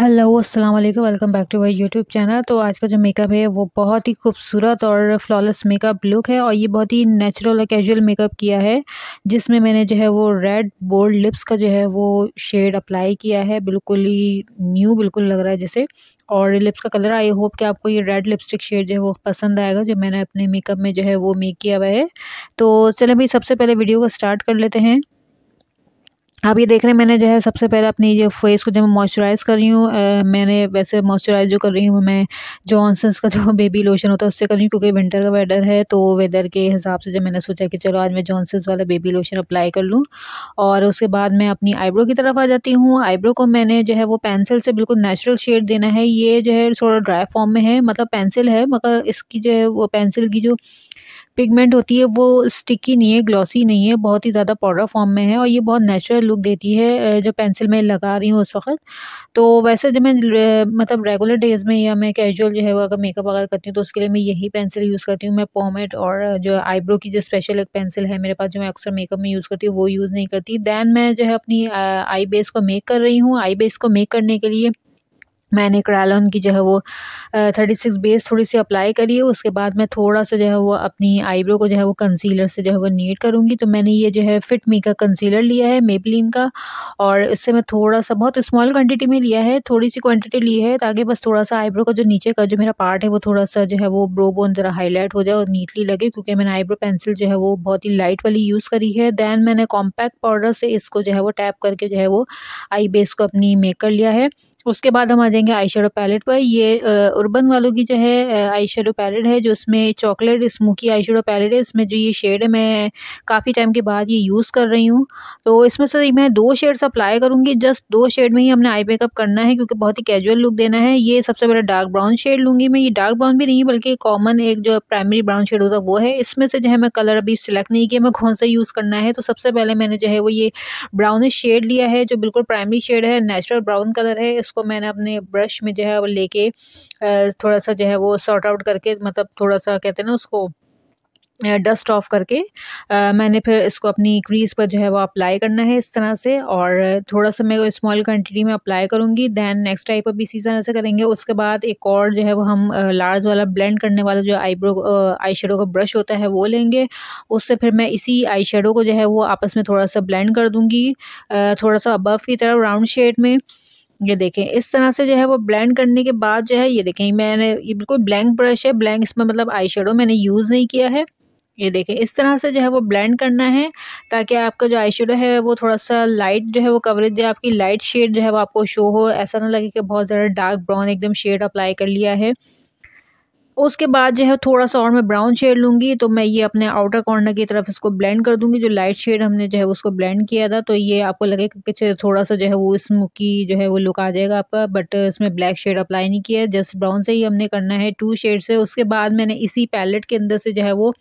hello अस्सलाम वालेकुम welcome back to my YouTube channel तो आज का जो मेकअप है वो बहुत ही खूबसूरत और फ्लॉलेस मेकअप लुक है और ये बहुत ही नेचुरल और कैजुअल मेकअप किया है जिसमें मैंने जो है वो रेड बोल्ड लिप्स का जो है वो शेड अप्लाई किया है बिल्कुल ही न्यू बिल्कुल लग रहा है जैसे और लिप्स का कलर आई होप कि आपको ये रेड लिपस्टिक शेड जो है वो पसंद आएगा जो मैंने अपने मेकअप में जो है वो मेक किया हुआ है तो चले भाई सबसे पहले वीडियो को स्टार्ट कर लेते हैं आप ये देख रहे हैं मैंने जो है सबसे पहले अपनी जो फेस को जब मैं मॉइस्चराइज़ कर रही हूँ मैंने वैसे मॉइस्चराइज़ जो कर रही हूँ मैं जॉनसन्स का जो बेबी लोशन होता है उससे कर रही हूँ क्योंकि विंटर का वेदर है तो वेदर के हिसाब से जब मैंने सोचा कि चलो आज मैं जॉनसन्स वाला बेबी लोशन अप्लाई कर लूँ और उसके बाद मैं अपनी आईब्रो की तरफ आ जाती हूँ आईब्रो को मैंने जो है वो पेंसिल से बिल्कुल नेचुरल शेड देना है ये जो है थोड़ा ड्राई फॉर्म में है मतलब पेंसिल है मगर इसकी जो है वो पेंसिल की जो पिगमेंट होती है वो स्टिकी नहीं है ग्लॉसी नहीं है बहुत ही ज़्यादा पाउडर फॉर्म में है और ये बहुत नेचुरल लुक देती है जब पेंसिल में लगा रही हूँ उस वक्त तो वैसे जब मैं मतलब रेगुलर डेज़ में या मैं कैजुअल जो है वो अगर मेकअप वगैरह करती हूँ तो उसके लिए मैं यही पेंसिल यूज़ करती हूँ मैं पोमेट और जो आईब्रो की जो स्पेशल एक पेंसिल है मेरे पास जो मैं अक्सर मेकअप में यूज़ करती हूँ वो यूज़ नहीं करती दैन मैं जो है अपनी आई बेस को मेक कर रही हूँ आई बेस को मेक करने के लिए मैंने क्रैलॉन की जो है वो थर्टी सिक्स बेस थोड़ी सी अप्लाई करी है उसके बाद मैं थोड़ा सा जो है वो अपनी आईब्रो को जो है वो कंसीलर से जो है वो नीट करूँगी तो मैंने ये जो है फिट मी का कंसीलर लिया है मेबलिन का और इससे मैं थोड़ा सा बहुत स्मॉल क्वांटिटी में लिया है थोड़ी सी क्वांटिटी ली है ताकि बस थोड़ा सा आईब्रो का जो नीचे का जो मेरा पार्ट है वो थोड़ा सा जो है वो ब्रो बोन ज़रा हाईलाइट हो जाए और नीटली लगे क्योंकि मैंने आईब्रो पेंसिल जो है वो बहुत ही लाइट वाली यूज़ करी है दैन मैंने कॉम्पैक्ट पाउडर से इसको जो है वो टैप करके जो है वो आई बेस को अपनी मेक कर लिया है उसके बाद हम आ जाएंगे आई शेडो पैलेट पर ये अर्बन वालों की जो है आई शेडो पैलेट है जो इसमें chocolate smoky eye shadow palette है इसमें जो ये शेड है मैं काफ़ी टाइम के बाद ये यूज़ कर रही हूँ तो इसमें से मैं दो शेड्स अप्लाई करूँगी जस्ट दो शेड में ही हमने आई मेकअप करना है क्योंकि बहुत ही कैजुअल लुक देना है ये सबसे पहले डार्क ब्राउन शेड लूँगी मैं ये डार्क ब्राउन भी नहीं बल्कि कॉमन एक जो प्राइमरी ब्राउन शेड होता है वो है इसमें से जो है मैं कलर अभी सिलेक्ट नहीं किया मैं कौन सा यूज़ करना है तो सबसे पहले मैंने जो है वो ये ब्राउनिश शेड लिया है जो बिल्कुल प्राइमरी शेड है नेचुरल ब्राउन कलर है उसको मैंने अपने ब्रश में जो है वो लेके थोड़ा सा जो है वो सॉर्ट आउट करके मतलब थोड़ा सा कहते हैं ना उसको डस्ट ऑफ करके आ, मैंने फिर इसको अपनी क्रीज पर जो है वो अप्लाई करना है इस तरह से और थोड़ा सा मैं स्मॉल क्वान्टिटी में अप्लाई करूँगी दैन नेक्स्ट टाइप अब इसी तरह से करेंगे उसके बाद एक और जो है वो हम लार्ज वाला ब्लेंड करने वाला जो आईब्रो आई शेडो का ब्रश होता है वो लेंगे उससे फिर मैं इसी आई शेडो को जो है वो आपस में थोड़ा सा ब्लेंड कर दूँगी थोड़ा सा अबव की तरफ राउंड शेड में ये देखें इस तरह से जो है वो ब्लेंड करने के बाद जो है ये देखें मैंने ये बिल्कुल ब्लैंक ब्रश है ब्लैंक इसमें मतलब आई मैंने यूज़ नहीं किया है ये देखें इस तरह से जो है वो ब्लेंड करना है ताकि आपका जो आई है वो थोड़ा सा लाइट जो है वो कवरेज दे आपकी लाइट शेड जो है वो आपको शो हो ऐसा ना लगे कि बहुत ज़्यादा डार्क ब्राउन एकदम शेड अप्लाई कर लिया है उसके बाद जो है थोड़ा सा और मैं ब्राउन शेड लूँगी तो मैं ये अपने आउटर कॉर्नर की तरफ इसको ब्लेंड कर दूँगी जो लाइट शेड हमने जो है उसको ब्लेंड किया था तो ये आपको लगेगा कि थोड़ा सा जो है वो स्मोकी जो है वो लुक आ जाएगा आपका बट इसमें ब्लैक शेड अप्लाई नहीं किया है जस्ट ब्राउन से ही हमने करना है टू शेड से उसके बाद मैंने इसी पैलेट के अंदर से जो है वो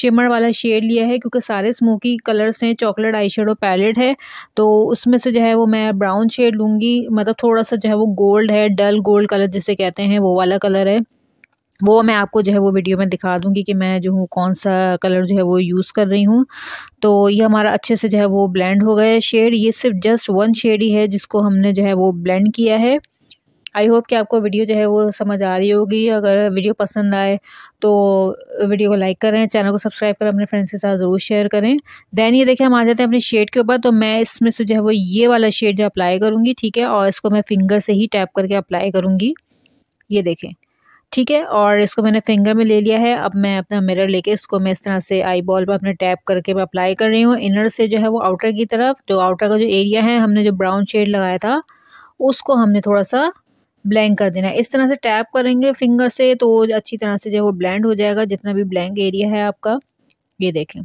शिमर वाला शेड लिया है क्योंकि सारे स्मोकी कलर्स हैं चॉकलेट आई शेडो पैलेट है तो उसमें से जो है वो मैं ब्राउन शेड लूँगी मतलब थोड़ा सा जो है वो गोल्ड है डल गोल्ड कलर जिसे कहते हैं वो वाला कलर है वो मैं आपको जो है वो वीडियो में दिखा दूंगी कि मैं जो हूँ कौन सा कलर जो है वो यूज़ कर रही हूँ तो ये हमारा अच्छे से जो है वो ब्लेंड हो गया है शेड ये सिर्फ जस्ट वन शेड ही है जिसको हमने जो है वो ब्लेंड किया है आई होप कि आपको वीडियो जो है वो समझ आ रही होगी अगर वीडियो पसंद आए तो वीडियो को लाइक करें चैनल को सब्सक्राइब करें अपने फ्रेंड्स के साथ ज़रूर शेयर करें दैन ये देखें हम आ जाते हैं अपने शेड के ऊपर तो मैं इसमें से जो है वो ये वाला शेड जो अप्लाई करूँगी ठीक है और इसको मैं फिंगर से ही टैप करके अप्लाई करूँगी ये देखें ठीक है और इसको मैंने फिंगर में ले लिया है अब मैं अपना मिरर लेके इसको मैं इस तरह से आई बॉल पर अपने टैप करके मैं अप्लाई कर रही हूँ इनर से जो है वो आउटर की तरफ जो आउटर का जो एरिया है हमने जो ब्राउन शेड लगाया था उसको हमने थोड़ा सा ब्लैंक कर देना है इस तरह से टैप करेंगे फिंगर से तो अच्छी तरह से जो है वो ब्लैंड हो जाएगा जितना भी ब्लैंक एरिया है आपका ये देखें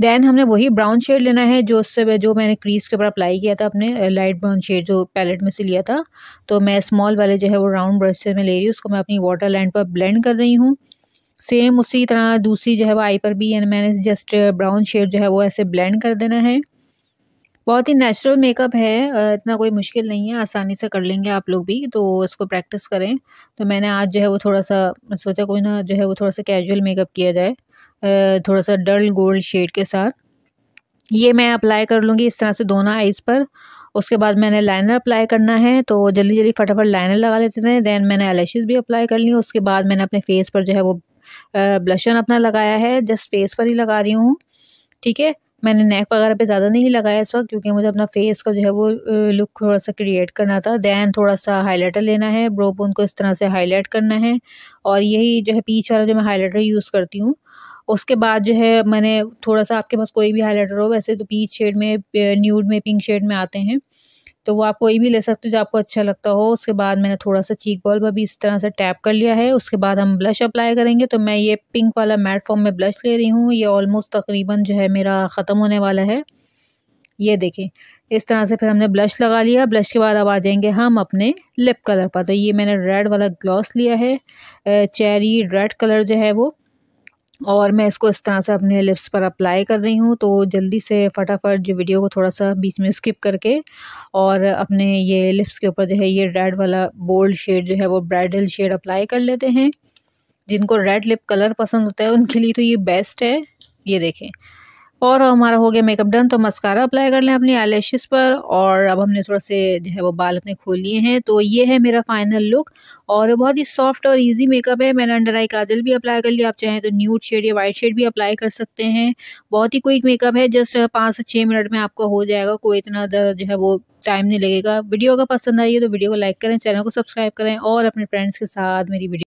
देन हमने वही ब्राउन शेड लेना है जो उससे जो मैंने क्रीज के ऊपर अप्लाई किया था अपने लाइट ब्राउन शेड जो पैलेट में से लिया था तो मैं स्मॉल वाले जो है वो राउंड ब्रश से मैं ले रही हूँ उसको मैं अपनी वाटर लाइन पर ब्लेंड कर रही हूँ सेम उसी तरह दूसरी जो है वो आई पर भी यानी मैंने जस्ट ब्राउन शेड जो है वो ऐसे ब्लेंड कर देना है बहुत ही नेचुरल मेकअप है इतना कोई मुश्किल नहीं है आसानी से कर लेंगे आप लोग भी तो इसको प्रैक्टिस करें तो मैंने आज जो है वो थोड़ा सा सोचा कोई ना जो है वो थोड़ा सा कैजुअल मेकअप किया जाए थोड़ा सा डल गोल्ड शेड के साथ ये मैं अप्लाई कर लूँगी इस तरह से दोनों आइज़ पर उसके बाद मैंने लाइनर अप्लाई करना है तो जल्दी जल्दी फटाफट लाइनर लगा लेते हैं दैन मैंने आई भी अप्लाई कर ली उसके बाद मैंने अपने फेस पर जो है वो ब्लशन अपना लगाया है जस्ट फेस पर ही लगा रही हूँ ठीक है मैंने नेक वगैरह पे ज़्यादा नहीं लगाया इस वक्त क्योंकि मुझे अपना फेस का जो है वो लुक थोड़ा सा क्रिएट करना था दैन थोड़ा सा हाईलाइटर लेना है ब्रो को इस तरह से हाईलाइट करना है और यही जो है पीच वाला जो मैं हाईलाइटर यूज़ करती हूँ उसके बाद जो है मैंने थोड़ा सा आपके पास कोई भी हाईलाइटर हो वैसे तो पीच शेड में न्यूड में पिंक शेड में आते हैं तो वो आप कोई भी ले सकते हो जो आपको अच्छा लगता हो उसके बाद मैंने थोड़ा सा चीक बॉल पर भी इस तरह से टैप कर लिया है उसके बाद हम ब्लश अप्लाई करेंगे तो मैं ये पिंक वाला मैट फॉर्म में ब्लश ले रही हूँ ये ऑलमोस्ट तकरीबन जो है मेरा ख़त्म होने वाला है ये देखें इस तरह से फिर हमने ब्लश लगा लिया ब्लश के बाद अब आ जाएंगे हम अपने लिप कलर पर तो ये मैंने रेड वाला ग्लॉस लिया है चेरी रेड कलर जो है वो और मैं इसको इस तरह से अपने लिप्स पर अप्लाई कर रही हूँ तो जल्दी से फटाफट जो वीडियो को थोड़ा सा बीच में स्किप करके और अपने ये लिप्स के ऊपर जो है ये रेड वाला बोल्ड शेड जो है वो ब्राइडल शेड अप्लाई कर लेते हैं जिनको रेड लिप कलर पसंद होता है उनके लिए तो ये बेस्ट है ये देखें और हमारा हो गया मेकअप डन तो मस्कारा अप्लाई कर लें अपने आई पर और अब हमने थोड़ा से जो है वो बाल अपने खोल लिए हैं तो ये है मेरा फाइनल लुक और बहुत ही सॉफ्ट और ईजी मेकअप है मैंने अंडर आई काजल भी अप्लाई कर लिया आप चाहें तो न्यूड शेड या वाइट शेड भी अप्लाई कर सकते हैं बहुत ही क्विक मेकअप है जस्ट पाँच से छः मिनट में आपका हो जाएगा कोई इतना जो है वो टाइम नहीं लगेगा वीडियो अगर पसंद आई है तो वीडियो को लाइक करें चैनल को सब्सक्राइब करें और अपने फ्रेंड्स के साथ मेरी वीडियो